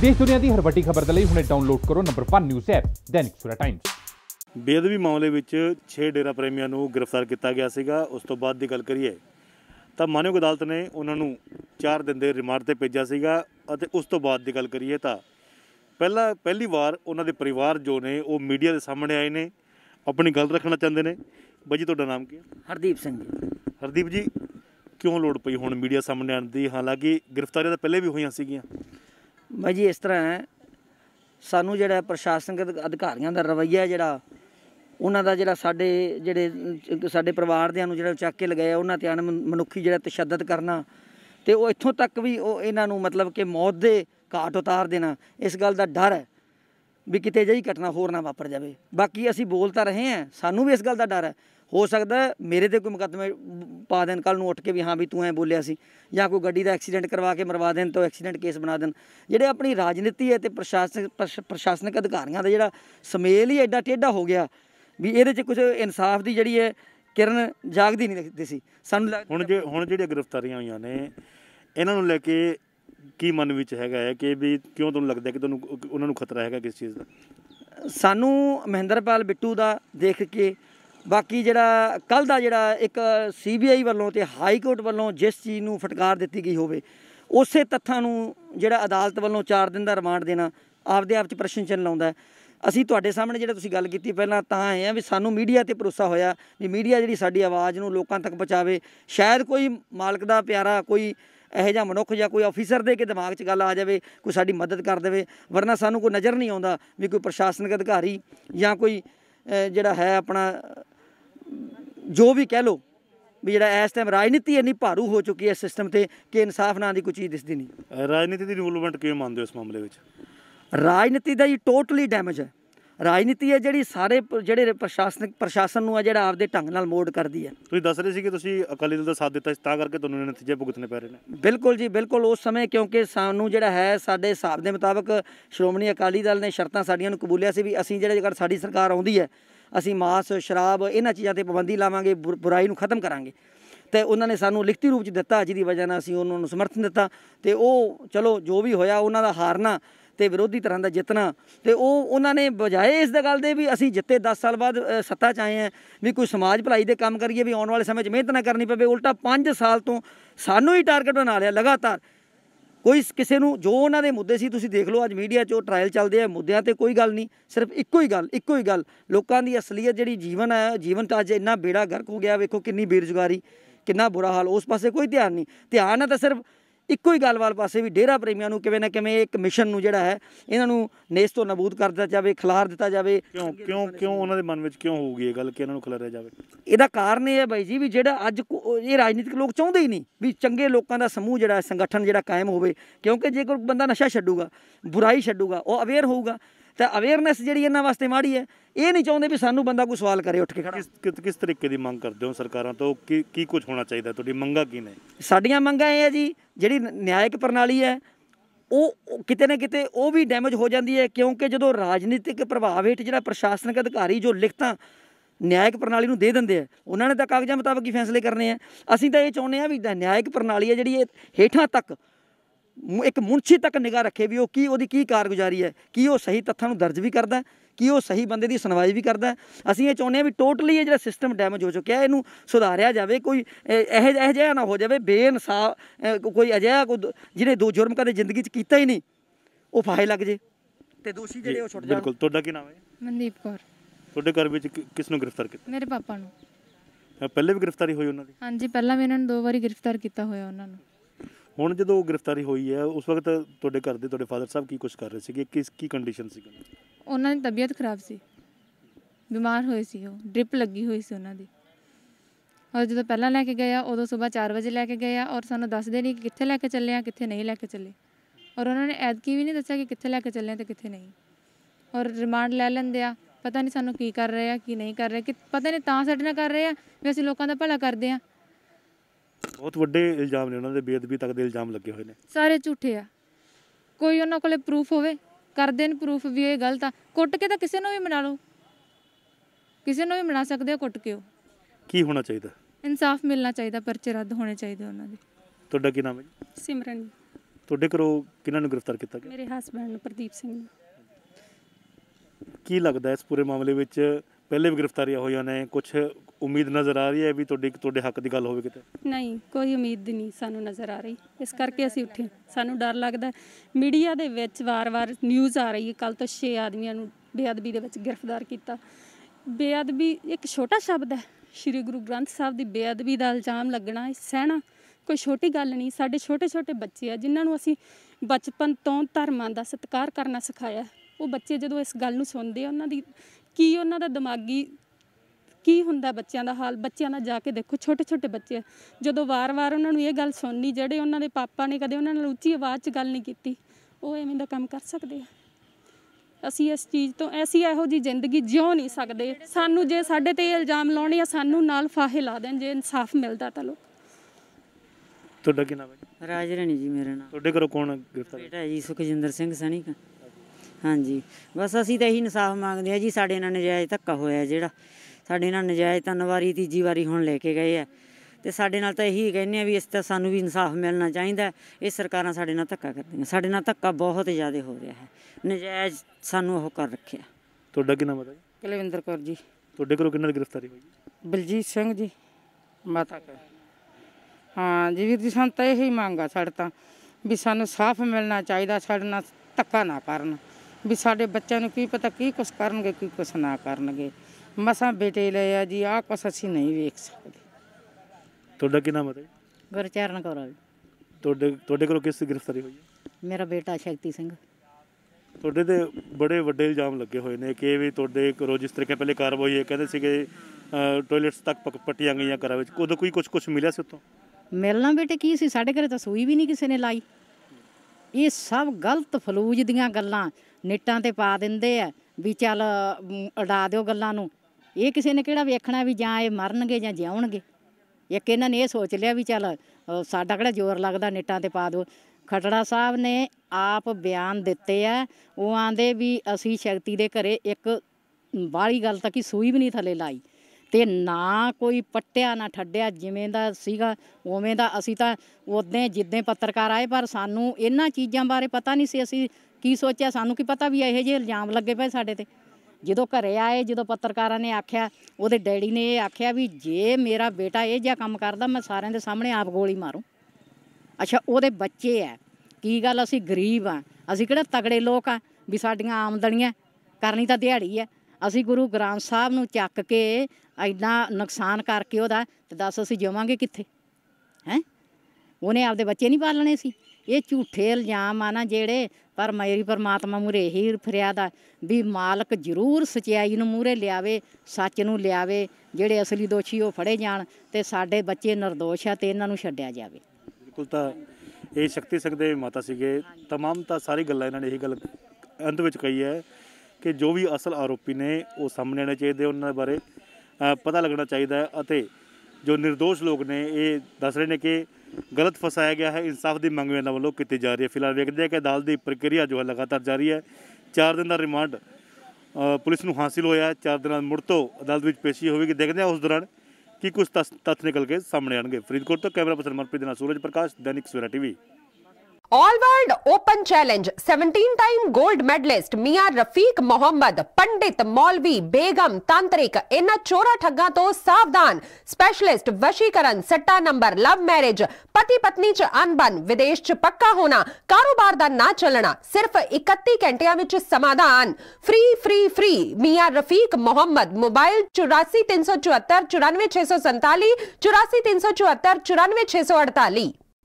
ਦੇਸ਼ ਦੁਨੀਆ ਦੀ ਹਰ ਵੱਡੀ ਖਬਰ ਦੇ ਲਈ ਹੁਣੇ ਡਾਊਨਲੋਡ ਕਰੋ ਨੰਬਰ 1 ਨਿਊਜ਼ ਐਪ ਦੈਨਿਕ ਸੁਰਾ ਟਾਈਮਸ ਬੇਅਦਬੀ ਮਾਮਲੇ ਵਿੱਚ 6 ਡੇਰਾ ਪ੍ਰੇਮੀਆਂ ਨੂੰ ਗ੍ਰਿਫਤਾਰ ਕੀਤਾ ਗਿਆ ਸੀਗਾ ਉਸ ਤੋਂ ਬਾਅਦ ਦੀ ਗੱਲ ਕਰੀਏ ਤਾਂ ਮਾਨਯੋਗ ਅਦਾਲਤ ਨੇ ਉਹਨਾਂ ਨੂੰ 4 ਦਿਨ ਦੇ ਰਿਮਾਂਡ ਤੇ ਭੇਜਿਆ ਸੀਗਾ ਅਤੇ ਉਸ ਤੋਂ ਬਾਅਦ ਦੀ ਗੱਲ ਕਰੀਏ ਤਾਂ ਪਹਿਲਾ ਪਹਿਲੀ ਵਾਰ ਉਹਨਾਂ ਦੇ ਪਰਿਵਾਰ ਜੋ ਨੇ ਉਹ ਮੀਡੀਆ ਦੇ ਸਾਹਮਣੇ ਆਏ ਨੇ ਆਪਣੀ ਗੱਲ ਰੱਖਣਾ ਚਾਹੁੰਦੇ ਨੇ ਬਾਜੀ ਤੁਹਾਡਾ ਨਾਮ ਕੀ ਹੈ ਹਰਦੀਪ ਸਿੰਘ ਜੀ ਹਰਦੀਪ ਜੀ ਕਿਉਂ ਲੋੜ ਪਈ ਹੁਣ ਮੀਡੀਆ ਸਾਹਮਣੇ ਆਉਣ ਦੀ ਹਾਲਾਂਕਿ ਗ੍ਰਿਫਤਾਰੀਆਂ ਤਾਂ ਪਹਿਲੇ ਵੀ ਹੋਈਆਂ ਸੀਗੀਆਂ ਮੈਂ ਜੀ ਇਸ ਤਰ੍ਹਾਂ ਸਾਨੂੰ ਜਿਹੜਾ ਪ੍ਰਸ਼ਾਸਨਿਕ ਅਧਿਕਾਰੀਆਂ ਦਾ ਰਵਈਆ ਜਿਹੜਾ ਉਹਨਾਂ ਦਾ ਜਿਹੜਾ ਸਾਡੇ ਜਿਹੜੇ ਸਾਡੇ ਪਰਿਵਾਰ ਦਿਆਂ ਨੂੰ ਜਿਹੜਾ ਚੱਕ ਕੇ ਲਗਾਇਆ ਉਹਨਾਂ ਤੇ ਮਨੁੱਖੀ ਜਿਹੜਾ ਤਸ਼ੱਦਦ ਕਰਨਾ ਤੇ ਉਹ ਇੱਥੋਂ ਤੱਕ ਵੀ ਉਹ ਇਹਨਾਂ ਨੂੰ ਮਤਲਬ ਕਿ ਮੌਤ ਦੇ ਘਾਟ ਉਤਾਰ ਦੇਣਾ ਇਸ ਗੱਲ ਦਾ ਡਰ ਹੈ ਵੀ ਕਿਤੇ ਜਈ ਘਟਨਾ ਹੋਰ ਨਾ ਵਾਪਰ ਜਾਵੇ ਬਾਕੀ ਅਸੀਂ ਬੋਲ ਤਾਂ ਰਹੇ ਹਾਂ ਸਾਨੂੰ ਵੀ ਇਸ ਗੱਲ ਦਾ ਡਰ ਹੈ ਹੋ ਸਕਦਾ ਮੇਰੇ ਤੇ ਕੋਈ ਮੁਕੱਦਮੇ ਪਾ ਦੇਣ ਕੱਲ ਨੂੰ ਉੱਠ ਕੇ ਵੀ ਹਾਂ ਵੀ ਤੂੰ ਐ ਬੋਲਿਆ ਸੀ ਜਾਂ ਕੋਈ ਗੱਡੀ ਦਾ ਐਕਸੀਡੈਂਟ ਕਰਵਾ ਕੇ ਮਰਵਾ ਦੇਣ ਤਾਂ ਐਕਸੀਡੈਂਟ ਕੇਸ ਬਣਾ ਦੇਣ ਜਿਹੜੇ ਆਪਣੀ ਰਾਜਨੀਤੀ ਹੈ ਤੇ ਪ੍ਰਸ਼ਾਸਨਿਕ ਪ੍ਰਸ਼ਾਸਨਿਕ ਅਧਿਕਾਰੀਆਂ ਦਾ ਜਿਹੜਾ ਸਮੇਲ ਹੀ ਐਡਾ ਟੇਡਾ ਹੋ ਗਿਆ ਵੀ ਇਹਦੇ 'ਚ ਕੁਝ ਇਨਸਾਫ ਦੀ ਜਿਹੜੀ ਹੈ ਕਿਰਨ ਜਾਗਦੀ ਨਹੀਂ ਦਿਖਦੀ ਸੀ ਸਾਨੂੰ ਹੁਣ ਜੇ ਹੁਣ ਜਿਹੜੀਆਂ ਗ੍ਰਿਫਤਾਰੀਆਂ ਹੋਈਆਂ ਨੇ ਇਹਨਾਂ ਨੂੰ ਲੈ ਕੇ ਕੀ ਮਨ ਵਿੱਚ ਹੈਗਾ ਹੈ ਕਿ ਵੀ ਕਿਉਂ ਤੁਹਾਨੂੰ ਲੱਗਦਾ ਕਿ ਤੁਹਾਨੂੰ ਉਹਨਾਂ ਨੂੰ ਖਤਰਾ ਹੈਗਾ ਕਿਸ ਚੀਜ਼ ਦਾ ਸਾਨੂੰ ਮਹਿੰਦਰਪਾਲ ਬਿੱਟੂ ਦਾ ਦੇਖ ਕੇ ਬਾਕੀ ਜਿਹੜਾ ਕੱਲ ਦਾ ਜਿਹੜਾ ਇੱਕ ਸੀਬੀਆਈ ਵੱਲੋਂ ਤੇ ਹਾਈ ਕੋਰਟ ਵੱਲੋਂ ਜਿਸ ਚੀਜ਼ ਨੂੰ ਫਟਕਾਰ ਦਿੱਤੀ ਗਈ ਹੋਵੇ ਉਸੇ ਤੱਥਾਂ ਨੂੰ ਜਿਹੜਾ ਅਦਾਲਤ ਵੱਲੋਂ 4 ਦਿਨ ਦਾ ਰਿਮਾਂਡ ਦੇਣਾ ਆਪਦੇ ਆਪ 'ਚ ਪ੍ਰਸ਼ਨ ਚਿੰਨ ਲਾਉਂਦਾ ਅਸੀਂ ਤੁਹਾਡੇ ਸਾਹਮਣੇ ਜਿਹੜਾ ਤੁਸੀਂ ਗੱਲ ਕੀਤੀ ਪਹਿਲਾਂ ਤਾਂ ਆਏ ਆ ਵੀ ਸਾਨੂੰ ਮੀਡੀਆ ਤੇ ਭਰੋਸਾ ਹੋਇਆ ਵੀ ਮੀਡੀਆ ਜਿਹੜੀ ਸਾਡੀ ਆਵਾਜ਼ ਨੂੰ ਲੋਕਾਂ ਤੱਕ ਪਹੁੰਚਾਵੇ ਸ਼ਾਇਦ ਕੋਈ ਮਾਲਕ ਦਾ ਪਿਆਰਾ ਕੋਈ ਇਹੋ ਜਿਹਾ ਮਨੁੱਖ ਜਾਂ ਕੋਈ ਅਫੀਸਰ ਦੇ ਕੇ ਦਿਮਾਗ 'ਚ ਗੱਲ ਆ ਜਾਵੇ ਕੋਈ ਸਾਡੀ ਮਦਦ ਕਰ ਦੇਵੇ ਵਰਨਾ ਸਾਨੂੰ ਕੋਈ ਨਜ਼ਰ ਨਹੀਂ ਆਉਂਦਾ ਵੀ ਕੋਈ ਪ੍ਰਸ਼ਾਸਨਿਕ ਅਧਿਕਾਰੀ ਜਾਂ ਕੋਈ ਜਿਹੜਾ ਹੈ ਆਪਣਾ ਜੋ ਵੀ ਕਹਿ ਲੋ ਵੀ ਜਿਹੜਾ ਇਸ ਟਾਈਮ ਰਾਜਨੀਤੀ ਇੰਨੀ ਭਾਰੂ ਹੋ ਚੁੱਕੀ ਹੈ ਸਿਸਟਮ ਤੇ ਕਿ ਇਨਸਾਫ ਨਾਂ ਦੀ ਕੋਈ ਚੀਜ਼ ਦਿਸਦੀ ਨਹੀਂ ਰਾਜਨੀਤੀ ਦੀ ਰੂਲਮੈਂਟ ਕਿਵੇਂ ਮੰਨਦੇ ਹੋ ਇਸ ਮਾਮਲੇ ਵਿੱਚ ਰਾਜਨੀਤੀ ਦਾ ਹੀ ਟੋਟਲੀ ਡੈਮੇਜ ਹੈ ਰਾਜਨੀਤੀ ਹੈ ਜਿਹੜੀ ਸਾਰੇ ਜਿਹੜੇ ਪ੍ਰਸ਼ਾਸਨਿਕ ਪ੍ਰਸ਼ਾਸਨ ਨੂੰ ਆ ਜਿਹੜਾ ਆਪਦੇ ਢੰਗ ਨਾਲ ਮੋੜ ਕਰਦੀ ਹੈ ਤੁਸੀਂ ਦੱਸ ਰਹੇ ਸੀ ਕਿ ਤੁਸੀਂ ਅਕਾਲੀ ਦਲ ਦਾ ਸਾਥ ਦਿੱਤਾ ਸੀ ਤਾਂ ਕਰਕੇ ਤੁਹਾਨੂੰ ਇਹ ਨਤੀਜੇ ਭੁਗਤਨੇ ਪੈ ਰਹੇ ਨੇ ਬਿਲਕੁਲ ਜੀ ਬਿਲਕੁਲ ਉਸ ਸਮੇਂ ਕਿਉਂਕਿ ਸਾਨੂੰ ਜਿਹੜਾ ਹੈ ਸਾਡੇ ਹਿਸਾਬ ਦੇ ਮੁਤਾਬਕ ਸ਼੍ਰੋਮਣੀ ਅਕਾਲੀ ਦਲ ਨੇ ਸ਼ਰਤਾਂ ਸਾਡੀਆਂ ਨੂੰ ਕਬੂਲਿਆ ਸੀ ਵੀ ਅਸੀਂ ਜਿਹੜਾ ਜੇਕਰ ਸਾਡੀ ਸਰਕਾਰ ਆਉਂਦੀ ਹੈ ਅਸੀਂ ਮਾਸ ਸ਼ਰਾਬ ਇਹਨਾਂ ਚੀਜ਼ਾਂ ਤੇ ਪਾਬੰਦੀ ਲਾਵਾਂਗੇ ਬੁਰਾਈ ਨੂੰ ਖਤਮ ਕਰਾਂਗੇ ਤੇ ਉਹਨਾਂ ਨੇ ਸਾਨੂੰ ਲਿਖਤੀ ਰੂਪ ਚ ਦਿੱਤਾ ਜਿਹਦੀ ਵਜ੍ਹਾ ਨਾਲ ਅਸੀਂ ਉਹਨਾਂ ਨੂੰ ਸਮਰਥਨ ਦਿੱਤਾ ਤੇ ਉਹ ਚਲੋ ਜੋ ਵੀ ਹੋਇਆ ਉਹਨਾਂ ਦਾ ਹਾਰਨਾ ਤੇ ਵਿਰੋਧੀ ਤਰ੍ਹਾਂ ਦਾ ਜਿੱਤਣਾ ਤੇ ਉਹ ਉਹਨਾਂ ਨੇ ਬਜਾਏ ਇਸ ਗੱਲ ਦੇ ਵੀ ਅਸੀਂ ਜਿੱਤੇ 10 ਸਾਲ ਬਾਅਦ ਸੱਤਾ ਚ ਆਏ ਆ ਵੀ ਕੋਈ ਸਮਾਜ ਭਲਾਈ ਦੇ ਕੰਮ ਕਰੀਏ ਵੀ ਆਉਣ ਵਾਲੇ ਸਮੇਂ 'ਚ ਮਿਹਨਤ ਨਾ ਕਰਨੀ ਪਵੇ ਉਲਟਾ 5 ਸਾਲ ਤੋਂ ਸਾਨੂੰ ਹੀ ਟਾਰਗੇਟ ਬਣਾ ਲਿਆ ਲਗਾਤਾਰ ਕੋਈ ਕਿਸੇ ਨੂੰ ਜੋ ਉਹਨਾਂ ਦੇ ਮੁੱਦੇ ਸੀ ਤੁਸੀਂ ਦੇਖ ਲਓ ਅੱਜ ਮੀਡੀਆ 'ਚ ਉਹ ਟ੍ਰਾਇਲ ਚੱਲਦੇ ਆ ਮੁੱਦਿਆਂ ਤੇ ਕੋਈ ਗੱਲ ਨਹੀਂ ਸਿਰਫ ਇੱਕੋ ਹੀ ਗੱਲ ਇੱਕੋ ਹੀ ਗੱਲ ਲੋਕਾਂ ਦੀ ਅਸਲੀਅਤ ਜਿਹੜੀ ਜੀਵਨ ਹੈ ਜੀਵਨ ਤਾਂ ਅੱਜ ਇੰਨਾ ਬੇੜਾ ਗਰਕ ਹੋ ਗਿਆ ਵੇਖੋ ਕਿੰਨੀ ਬੇਰੁਜ਼ਗਾਰੀ ਕਿੰਨਾ ਬੁਰਾ ਹਾਲ ਉਸ ਪਾਸੇ ਕੋਈ ਧਿਆਨ ਨਹੀਂ ਧਿਆਨ ਹੈ ਤਾਂ ਸਿਰਫ ਇੱਕੋ ਹੀ ਗੱਲ ਵਾਲ ਪਾਸੇ ਵੀ ਡੇਰਾ ਪ੍ਰੇਮੀਆਂ ਨੂੰ ਕਿਵੇਂ ਨਾ ਕਿਵੇਂ ਇੱਕ ਮਿਸ਼ਨ ਨੂੰ ਜਿਹੜਾ ਹੈ ਇਹਨਾਂ ਨੂੰ ਨੇਸ ਤੋਂ ਨਬੂਦ ਕਰ ਦਿੱਤਾ ਜਾਵੇ ਖਿਲਾਰ ਦਿੱਤਾ ਜਾਵੇ ਕਿਉਂ ਕਿਉਂ ਕਿਉਂ ਉਹਨਾਂ ਦੇ ਮਨ ਵਿੱਚ ਕਿਉਂ ਹੋਊਗੀ ਇਹ ਗੱਲ ਕਿ ਇਹਨਾਂ ਨੂੰ ਖਿਲਾਰਿਆ ਜਾਵੇ ਇਹਦਾ ਕਾਰਨ ਇਹ ਹੈ ਬਾਈ ਜੀ ਵੀ ਜਿਹੜਾ ਅੱਜ ਇਹ ਰਾਜਨੀਤਿਕ ਲੋਕ ਚਾਹੁੰਦੇ ਹੀ ਨਹੀਂ ਵੀ ਚੰਗੇ ਲੋਕਾਂ ਦਾ ਸਮੂਹ ਜਿਹੜਾ ਸੰਗਠਨ ਜਿਹੜਾ ਕਾਇਮ ਹੋਵੇ ਕਿਉਂਕਿ ਜੇ ਕੋਈ ਬੰਦਾ ਨਸ਼ਾ ਛੱਡੂਗਾ ਬੁਰਾਈ ਛੱਡੂਗਾ ਉਹ ਅਵੇਅਰ ਹੋਊਗਾ ਤਾਂ ਅਵੇਅਰਨੈਸ ਜਿਹੜੀ ਇਹਨਾਂ ਵਾਸਤੇ ਮਾੜੀ ਹੈ ਇਹ ਨਹੀਂ ਚਾਹੁੰਦੇ ਵੀ ਸਾਨੂੰ ਬੰਦਾ ਕੋਈ ਸਵਾਲ ਕਰੇ ਉੱਠ ਕੇ ਖੜਾ ਕਿਸ ਕਿਸ ਤਰੀਕੇ ਦੀ ਮੰਗ ਕਰਦੇ ਹੋ ਸਰਕਾਰਾਂ ਤੋਂ ਕੀ ਕੀ ਕੁਝ ਹੋਣਾ ਚਾਹੀਦਾ ਤੁਹਾਡੀ ਮੰਗਾਂ ਕੀ ਨੇ ਸਾਡੀਆਂ ਮੰਗਾਂ ਇਹ ਹੈ ਜੀ ਜਿਹੜੀ ਨਿਆਇਕ ਪ੍ਰਣਾਲੀ ਹੈ ਉਹ ਕਿਤੇ ਨਾ ਕਿਤੇ ਉਹ ਵੀ ਡੈਮੇਜ ਹੋ ਜਾਂਦੀ ਹੈ ਕਿਉਂਕਿ ਜਦੋਂ ਰਾਜਨੀਤਿਕ ਪ੍ਰਭਾਵ ਹੇਠ ਜਿਹੜਾ ਪ੍ਰਸ਼ਾਸਨਿਕ ਅਧਿਕਾਰੀ ਜੋ ਲਿਖਤਾਂ ਨਿਆਇਕ ਪ੍ਰਣਾਲੀ ਨੂੰ ਦੇ ਦਿੰਦੇ ਆ ਉਹਨਾਂ ਨੇ ਤਾਂ ਕਾਗਜ਼ਾਂ ਮੁਤਾਬਕ ਹੀ ਫੈਸਲੇ ਕਰਨੇ ਆ ਅਸੀਂ ਤਾਂ ਇਹ ਚਾਹੁੰਦੇ ਆ ਵੀ ਨਿਆਇਕ ਪ੍ਰਣਾਲੀ ਹੈ ਜਿਹੜੀ ਇਹ ਹੇਠਾਂ ਤੱਕ ਇੱਕ ਮੁਨਸ਼ੀ ਤੱਕ ਨਿਗਾਹ ਰੱਖੇ ਵੀ ਉਹ ਕੀ ਉਹਦੀ ਕੀ ਕਾਰਗੁਜ਼ਾਰੀ ਹੈ ਕੀ ਉਹ ਸਹੀ ਤੱਥਾਂ ਨੂੰ ਦਰਜ ਵੀ ਕਰਦਾ ਕਿ ਉਹ ਸਹੀ ਬੰਦੇ ਦੀ ਸੁਣਵਾਈ ਵੀ ਕਰਦਾ ਅਸੀਂ ਇਹ ਚਾਹੁੰਦੇ ਹਾਂ ਵੀ ਟੋਟਲੀ ਇਹ ਜਿਹੜਾ ਸਿਸਟਮ ਡੈਮੇਜ ਹੋ ਚੁੱਕਿਆ ਇਹਨੂੰ ਸੁਧਾਰਿਆ ਜਾਵੇ ਕੋਈ ਇਹ ਇਹ ਜਿਹਾ ਨਾ ਹੋ ਜਾਵੇ ਬੇਇਨਸਾਫ ਕੋਈ ਅਜਿਹਾ ਕੋਈ ਜਿਹਨੇ ਦੋ ਜੁਰਮ ਕਦੇ ਜ਼ਿੰਦਗੀ 'ਚ ਕੀਤਾ ਹੀ ਨਹੀਂ ਉਹ ਫਾਹੇ ਲੱਗ ਜੇ ਤੇ ਦੋਸ਼ੀ ਜਿਹੜੇ ਉਹ ਛੁੱਟ ਜਾਣ ਬਿਲਕੁਲ ਤੁਹਾਡਾ ਕੀ ਨਾਮ ਹੈ ਮਨਦੀਪ ਕੌਰ ਤੁਹਾਡੇ ਘਰ ਵਿੱਚ ਕਿਸ ਨੂੰ ਗ੍ਰਿਫਤਾਰ ਕੀਤਾ ਮੇਰੇ ਪਾਪਾ ਨੂੰ ਪਹਿਲੇ ਵੀ ਗ੍ਰਿਫਤਾਰੀ ਹੋਈ ਉਹਨਾਂ ਦੀ ਹਾਂਜੀ ਪਹਿਲਾਂ ਵੀ ਇਹਨਾਂ ਨੂੰ ਦੋ ਵਾਰੀ ਗ੍ਰਿਫਤਾਰ ਕੀਤਾ ਹੋਇਆ ਉਹਨਾਂ ਨੂੰ ਹੁਣ ਜਦੋਂ ਗ੍ਰਿਫਤਾਰੀ ਹੋਈ ਹੈ ਉਸ ਵਕਤ ਤੁਹਾਡੇ ਘਰ ਦੇ ਤੁਹਾਡੇ ਫਾਦਰ ਸਾਹਿਬ ਕੀ ਕੁਝ ਕਰ ਰਹੇ ਸੀਗੇ ਕਿਸ ਕੀ ਕੰਡੀਸ਼ਨ ਸੀ ਉਹਨਾਂ ਦੀ ਤਬੀਅਤ ਖਰਾਬ ਸੀ ਬਿਮਾਰ ਹੋਏ ਸੀ ਉਹ ਡ੍ਰਿਪ ਲੱਗੀ ਹੋਈ ਸੀ ਉਹਨਾਂ ਦੀ ਔਰ ਜਦੋਂ ਪਹਿਲਾਂ ਲੈ ਕੇ ਗਏ ਆ ਉਦੋਂ ਸਵੇਰ 4 ਵਜੇ ਲੈ ਕੇ ਗਏ ਆ ਔਰ ਸਾਨੂੰ ਦੱਸਦੇ ਨਹੀਂ ਕਿ ਕਿੱਥੇ ਲੈ ਕੇ ਚੱਲੇ ਆ ਕਿੱਥੇ ਨਹੀਂ ਲੈ ਕੇ ਚੱਲੇ ਔਰ ਉਹਨਾਂ ਨੇ ਐਦਕੀ ਵੀ ਨਹੀਂ ਦੱਸਿਆ ਕਿ ਕਿੱਥੇ ਲੈ ਕੇ ਚੱਲੇ ਆ ਤੇ ਕਿੱਥੇ ਨਹੀਂ ਔਰ ਰਿਮਾਂਡ ਲੈ ਲੈਂਦੇ ਆ ਪਤਾ ਨਹੀਂ ਸਾਨੂੰ ਕੀ ਕਰ ਰਹੇ ਆ ਕੀ ਨਹੀਂ ਕਰ ਰਹੇ ਕਿ ਪਤਾ ਨਹੀਂ ਤਾਂ ਸਾਡੇ ਨਾਲ ਕਰ ਰਹੇ ਆ ਵੀ ਅਸੀਂ ਲੋਕਾਂ ਦਾ ਭਲਾ ਕਰਦੇ ਆ ਬਹੁਤ ਵੱਡੇ ਇਲਜ਼ਾਮ ਨੇ ਉਹਨਾਂ ਦੇ ਬੇਅਦਬੀ ਤੱਕ ਦੇ ਇਲਜ਼ਾਮ ਲੱਗੇ ਹੋਏ ਨੇ ਸਾਰੇ ਝੂਠੇ ਆ ਕੋਈ ਉਹਨਾਂ ਕੋਲੇ ਪ੍ਰੂਫ ਹੋਵੇ ਕਰਦੇ ਨੇ ਪ੍ਰੂਫ ਵੀ ਇਹ ਗਲਤ ਆ ਕੁੱਟ ਕੇ ਤਾਂ ਕਿਸੇ ਨੂੰ ਵੀ ਮਨਾ ਲਓ ਕਿਸੇ ਨੂੰ ਵੀ ਮਨਾ ਸਕਦੇ ਹੋ ਕੁੱਟ ਕੇ ਉਹ ਕੀ ਹੋਣਾ ਚਾਹੀਦਾ ਇਨਸਾਫ ਮਿਲਣਾ ਚਾਹੀਦਾ ਪਰਚੇ ਰੱਦ ਹੋਣੇ ਚਾਹੀਦੇ ਉਹਨਾਂ ਦੇ ਤੁਹਾਡਾ ਕੀ ਨਾਮ ਹੈ ਜੀ ਸਿਮਰਨ ਤੁਹਾਡੇ ਘਰੋਂ ਕਿਹਨਾਂ ਨੂੰ ਗ੍ਰਿਫਤਾਰ ਕੀਤਾ ਗਿਆ ਮੇਰੇ ਹਸਬੰਡ ਨੂੰ ਪ੍ਰਦੀਪ ਸਿੰਘ ਨੂੰ ਕੀ ਲੱਗਦਾ ਇਸ ਪੂਰੇ ਮਾਮਲੇ ਵਿੱਚ ਪਹਿਲੇ ਵੀ ਗ੍ਰਿਫਤਾਰੀਆਂ ਹੋਈਆਂ ਨੇ ਕੁਝ ਉਮੀਦ ਨਜ਼ਰ ਆ ਰਹੀ ਹੈ ਵੀ ਤੁਹਾਡੇ ਤੁਹਾਡੇ ਹੱਕ ਦੀ ਗੱਲ ਹੋਵੇ ਕਿਤੇ ਨਹੀਂ ਕੋਈ ਉਮੀਦ ਨਹੀਂ ਸਾਨੂੰ ਨਜ਼ਰ ਆ ਰਹੀ ਇਸ ਕਰਕੇ ਅਸੀਂ ਉੱਠੇ ਸਾਨੂੰ ਡਰ ਲੱਗਦਾ ਮੀਡੀਆ ਦੇ ਵਿੱਚ ਵਾਰ-ਵਾਰ ਨਿਊਜ਼ ਆ ਰਹੀ ਹੈ ਕੱਲ ਤੋਂ 6 ਆਦਮੀਆਂ ਨੂੰ ਬੇਅਦਬੀ ਦੇ ਵਿੱਚ ਗ੍ਰਿਫਤਾਰ ਕੀਤਾ ਬੇਅਦਬੀ ਇੱਕ ਛੋਟਾ ਸ਼ਬਦ ਹੈ ਸ਼੍ਰੀ ਗੁਰੂ ਗ੍ਰੰਥ ਸਾਹਿਬ ਦੀ ਬੇਅਦਬੀ ਦਾ ਇਲਜ਼ਾਮ ਲੱਗਣਾ ਸਹਿਣਾ ਕੋਈ ਛੋਟੀ ਗੱਲ ਨਹੀਂ ਸਾਡੇ ਛੋਟੇ-ਛੋਟੇ ਬੱਚੇ ਆ ਜਿਨ੍ਹਾਂ ਨੂੰ ਅਸੀਂ ਬਚਪਨ ਤੋਂ ਧਰਮਾਂ ਦਾ ਸਤਿਕਾਰ ਕਰਨਾ ਸਿਖਾਇਆ ਉਹ ਬੱਚੇ ਜਦੋਂ ਇਸ ਗੱਲ ਨੂੰ ਸੁਣਦੇ ਆ ਉਹਨਾਂ ਦੀ ਕੀ ਉਹਨਾਂ ਦਾ ਦਿਮਾਗੀ ਕੀ ਹੁੰਦਾ ਬੱਚਿਆਂ ਦਾ ਹਾਲ ਬੱਚਿਆਂ ਨਾਲ ਜਾ ਕੇ ਦੇਖੋ ਛੋਟੇ ਛੋਟੇ ਬੱਚੇ ਜਦੋਂ ਵਾਰ-ਵਾਰ ਉਹਨਾਂ ਨੂੰ ਇਹ ਗੱਲ ਸੁਣਨੀ ਜਿਹੜੇ ਉਹਨਾਂ ਦੇ ਪਾਪਾ ਨੇ ਕਦੇ ਉਹਨਾਂ ਨਾਲ ਉੱਚੀ ਆਵਾਜ਼ 'ਚ ਗੱਲ ਨਹੀਂ ਕੀਤੀ ਉਹ ਐਵੇਂ ਦਾ ਕੰਮ ਕਰ ਸਕਦੇ ਆ ਅਸੀਂ ਇਸ ਚੀਜ਼ ਤੋਂ ਐਸੀ ਇਹੋ ਜੀ ਜ਼ਿੰਦਗੀ ਜਿਉ ਨਹੀਂ ਸਕਦੇ ਸਾਨੂੰ ਜੇ ਸਾਡੇ ਤੇ ਇਲਜ਼ਾਮ ਲਾਉਣੇ ਆ ਸਾਨੂੰ ਨਾਲ ਫਾਹੇ ਲਾ ਦੇਣ ਜੇ ਇਨਸਾਫ ਮਿਲਦਾ ਤਾਂ ਲੋਕ ਤੁਹਾਡਾ ਕੀ ਨਾਮ ਹੈ ਰਾਜ ਰਣੀ ਜੀ ਮੇਰਾ ਨਾਮ ਤੁਹਾਡੇ ਘਰੋਂ ਕੌਣ ਗ੍ਰਿਫਤਾਰ ਬੇਟਾ ਜੀ ਸੁਖਜਿੰਦਰ ਸਿੰਘ ਸਣੀਕ ਹਾਂਜੀ ਬਸ ਅਸੀਂ ਤਾਂ ਇਹੀ ਇਨਸਾਫ ਮੰਗਦੇ ਆ ਜੀ ਸਾਡੇ ਨਾਲ ਨਜਾਇਜ਼ ਧੱਕਾ ਹੋਇਆ ਜਿਹੜਾ ਸਾਡੇ ਨਾਲ ਨਜਾਇਜ਼ ਤਨਵਾਰੀ ਤੀਜੀ ਵਾਰੀ ਹੁਣ ਲੈ ਕੇ ਗਏ ਆ ਤੇ ਸਾਡੇ ਨਾਲ ਤਾਂ ਇਹੀ ਕਹਿੰਦੇ ਆ ਵੀ ਇਸ ਤਾਂ ਸਾਨੂੰ ਵੀ ਇਨਸਾਫ ਮਿਲਣਾ ਚਾਹੀਦਾ ਇਹ ਸਰਕਾਰਾਂ ਸਾਡੇ ਨਾਲ ਧੱਕਾ ਕਰਦੀਆਂ ਸਾਡੇ ਨਾਲ ਧੱਕਾ ਬਹੁਤ ਜ਼ਿਆਦਾ ਹੋ ਰਿਹਾ ਹੈ ਨਜਾਇਜ਼ ਸਾਨੂੰ ਉਹ ਕਰ ਰੱਖਿਆ ਤੁਹਾਡਾ ਕੀ ਨਾਮ ਹੈ ਕਲਵਿੰਦਰ ਕੌਰ ਜੀ ਤੁਹਾਡੇ ਕੋਲ ਕਿੰਨਾਂ ਦੀ ਗ੍ਰਿਫਤਾਰੀ ਹੋਈ ਬਲਜੀਤ ਸਿੰਘ ਜੀ ਮਾਤਾ ਕਾ ਹਾਂ ਜੀ ਵੀਰ ਜੀ ਸਾਨੂੰ ਤਾਂ ਇਹੀ ਮੰਗਾ ਸਾਡੇ ਤਾਂ ਵੀ ਸਾਨੂੰ ਸਾਫ਼ ਮਿਲਣਾ ਚਾਹੀਦਾ ਸਾਡੇ ਨਾਲ ਧੱਕਾ ਨਾ ਕਰਨ ਵੀ ਸਾਡੇ ਬੱਚਿਆਂ ਨੂੰ ਕੀ ਪਤਾ ਕੀ ਕੁਝ ਕਰਨਗੇ ਕੀ ਕੁਝ ਨਾ ਕਰਨਗੇ ਮਸਾਂ ਬੇਟੇ ਲਏ ਆ ਜੀ ਆਹ ਕੁਛ ਅਸੀਂ ਨਹੀਂ ਵੇਖ ਸਕਦੇ ਤੁਹਾਡਾ ਕੀ ਨਾਮ ਹੈ ਗੁਰਚਰਨ ਕੌਰ ਹੈ ਜੀ। ਤੁਹਾਡੇ ਤੁਹਾਡੇ ਕੋਲ ਕਿਸ ਦੀ ਗ੍ਰਿਫਤਾਰੀ ਹੋਈ ਹੈ ਮੇਰਾ ਬੇਟਾ ਸ਼ਕਤੀ ਸਿੰਘ ਤੁਹਾਡੇ ਤੇ ਬੜੇ ਵੱਡੇ ਇਲਜ਼ਾਮ ਲੱਗੇ ਹੋਏ ਨੇ ਕਿ ਇਹ ਵੀ ਤੁਹਾਡੇ ਕੋਲ ਜਿਸ ਤਰੀਕੇ ਪਹਿਲੇ ਕਾਰਵਾਈ ਹੈ ਕਹਿੰਦੇ ਸੀਗੇ ਟਾਇਲਟਸ ਤੱਕ ਪੱਟੀਆਂ ਗਈਆਂ ਘਰਾਂ ਵਿੱਚ ਉਦੋਂ ਕੋਈ ਕੁਝ ਕੁਝ ਮਿਲਿਆ ਸੀ ਉੱਥੋਂ ਮਿਲਣਾ ਬੇਟੇ ਕੀ ਸੀ ਸਾਡੇ ਘਰੇ ਤਾਂ ਸੂਈ ਵੀ ਨਹੀਂ ਕਿਸੇ ਨੇ ਲਾਈ ਇਹ ਸਭ ਗਲਤ ਫਲੂਜ ਦੀਆਂ ਗੱਲਾਂ ਨੇਟਾਂ ਤੇ ਪਾ ਦਿੰਦੇ ਆ ਵੀ ਚੱਲ ਉਡਾ ਦਿਓ ਗੱਲਾਂ ਨੂੰ ਇਹ ਕਿਸੇ ਨੇ ਕਿਹੜਾ ਵੇਖਣਾ ਵੀ ਜਾਂ ਇਹ ਮਰਨਗੇ ਜਾਂ ਜਿਉਣਗੇ ਇੱਕ ਇਹਨਾਂ ਨੇ ਇਹ ਸੋਚ ਲਿਆ ਵੀ ਚੱਲ ਸਾਡਾ ਕਿਹੜਾ ਜ਼ੋਰ ਲੱਗਦਾ ਨੇਟਾਂ ਤੇ ਪਾ ਦੋ ਖਟੜਾ ਸਾਹਿਬ ਨੇ ਆਪ ਬਿਆਨ ਦਿੱਤੇ ਆ ਉਹ ਆਂਦੇ ਵੀ ਅਸੀਂ ਸ਼ਕਤੀ ਦੇ ਘਰੇ ਇੱਕ ਬਾਹਲੀ ਗੱਲ ਤਾਂ ਕਿ ਸੂਈ ਵੀ ਨਹੀਂ ਥੱਲੇ ਲਾਈ ਤੇ ਨਾ ਕੋਈ ਪੱਟਿਆ ਨਾ ਠੱਡਿਆ ਜਿਵੇਂ ਦਾ ਸੀਗਾ ਉਵੇਂ ਦਾ ਅਸੀਂ ਤਾਂ ਉਦੋਂ ਜਿੱਦਾਂ ਪੱਤਰਕਾਰ ਆਏ ਪਰ ਸਾਨੂੰ ਇਹਨਾਂ ਚੀਜ਼ਾਂ ਬਾਰੇ ਪਤਾ ਨਹੀਂ ਸੀ ਅਸੀਂ ਕੀ ਸੋਚਿਆ ਸਾਨੂੰ ਕੀ ਪਤਾ ਵੀ ਇਹੋ ਜਿਹੇ ਇਲਜ਼ਾਮ ਲੱਗੇ ਪਏ ਸਾਡੇ ਤੇ ਜਦੋਂ ਘਰੇ ਆਏ ਜਦੋਂ ਪੱਤਰਕਾਰਾਂ ਨੇ ਆਖਿਆ ਉਹਦੇ ਡੈਡੀ ਨੇ ਇਹ ਆਖਿਆ ਵੀ ਜੇ ਮੇਰਾ ਬੇਟਾ ਇਹ ਜਿਹਾ ਕੰਮ ਕਰਦਾ ਮੈਂ ਸਾਰਿਆਂ ਦੇ ਸਾਹਮਣੇ ਆਪ ਗੋਲੀ ਮਾਰੂ ਅੱਛਾ ਉਹਦੇ ਬੱਚੇ ਆ ਕੀ ਗੱਲ ਅਸੀਂ ਗਰੀਬ ਆ ਅਸੀਂ ਕਿਹੜਾ ਤਗੜੇ ਲੋਕ ਆ ਵੀ ਸਾਡੀਆਂ ਆਮਦਨੀਆਂ ਕਰਨੀ ਤਾਂ ਦਿਹਾੜੀ ਆ ਅਸੀਂ ਗੁਰੂ ਗ੍ਰੰਥ ਸਾਹਿਬ ਨੂੰ ਚੱਕ ਕੇ ਐਨਾ ਨੁਕਸਾਨ ਕਰਕੇ ਉਹਦਾ ਤੇ ਦੱਸ ਅਸੀਂ ਜਾਵਾਂਗੇ ਕਿੱਥੇ ਹੈ ਉਹਨੇ ਆਪਦੇ ਬੱਚੇ ਨਹੀਂ ਪਾਲਣੇ ਸੀ ਇਹ ਝੂਠੇ ਇਲਜ਼ਾਮ ਆ ਨਾ ਜਿਹੜੇ ਪਰ ਮੇਰੀ ਪਰਮਾਤਮਾ ਮੂਰੇ ਹੀ ਫਰਿਆਦ ਆ ਵੀ ਮਾਲਕ ਜ਼ਰੂਰ ਸਚਾਈ ਨੂੰ ਮੂਰੇ ਲਿਆਵੇ ਸੱਚ ਨੂੰ ਲਿਆਵੇ ਜਿਹੜੇ ਅਸਲੀ ਦੋਸ਼ੀ ਉਹ ਫੜੇ ਜਾਣ ਤੇ ਸਾਡੇ ਬੱਚੇ નિર્ਦੋਸ਼ ਆ ਤੇ ਇਹਨਾਂ ਨੂੰ ਛੱਡਿਆ ਜਾਵੇ ਬਿਲਕੁਲ ਤਾਂ ਇਹ ਸ਼ਕਤੀ ਸਕਦੇ ਮਾਤਾ ਸੀਗੇ तमाम ਤਾਂ ਸਾਰੀ ਗੱਲਾਂ ਇਹਨਾਂ ਨੇ ਇਹੀ ਗੱਲ ਅੰਤ ਵਿੱਚ ਕਹੀ ਹੈ ਕਿ ਜੋ ਵੀ ਅਸਲ ਆਰੋਪੀ ਨੇ ਉਹ ਸਾਹਮਣੇ ਆਣੇ ਚਾਹੀਦੇ ਉਹਨਾਂ ਬਾਰੇ ਪਤਾ ਲੱਗਣਾ ਚਾਹੀਦਾ ਅਤੇ ਜੋ નિર્ਦੋਸ਼ ਲੋਕ ਨੇ ਇਹ ਦੱਸ ਰਹੇ ਨੇ ਕਿ ਗਲਤ ਫਸਾਇਆ ਗਿਆ ਹੈ ਇਨਸਾਫ ਦੀ ਮੰਗ ਇਹਨਾਂ ਵੱਲੋਂ ਕਿਤੇ ਜਾ ਰਹੀ ਹੈ ਫਿਲਹਾਲ ਵੇਖਦੇ ਹਾਂ ਕਿ ਅਦਾਲਤ ਦੀ ਪ੍ਰਕਿਰਿਆ ਜੋ ਹੈ ਲਗਾਤਾਰ ਜਾਰੀ ਹੈ 4 ਦਿਨ ਦਾ ਰਿਮਾਂਡ ਪੁਲਿਸ ਨੂੰ ਹਾਸਿਲ ਹੋਇਆ ਹੈ 4 ਦਿਨਾਂ ਮੁੜ ਤੋਂ ਅਦਾਲਤ ਵਿੱਚ ਪੇਸ਼ੀ ਹੋਵੇਗੀ ਦੇਖਦੇ ਹਾਂ ਉਸ ਦੌਰਾਨ ਕੀ ਕੁਝ ਤੱਥ ਨਿਕਲ ਕੇ ਸਾਹਮਣੇ ਆਣਗੇ ਫਰੀਦਕੋਟ ਤੋਂ ਕੈਮਰਾ ਪਰਸਨ ਮਨਪ੍ਰੀਤ ਨਾਲ Suraj Prakash Dainik Savera TV all world open challenge 17 time gold medalist Miyan Rafiq Mohammad पंडित मौलवी बेगम तांत्रिक इन चोरा ठगा तो सावधान स्पेशलिस्ट वशीकरण सट्टा नंबर लव मैरिज पति पत्नी च अनबन विदेश च पक्का होना कारोबार दा ना चलना सिर्फ 31 ਘੰਟਿਆਂ विच समाधान free free free Miyan Rafiq Mohammad mobile 843447494647 84374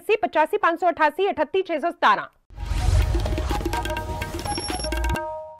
8580 85588 38617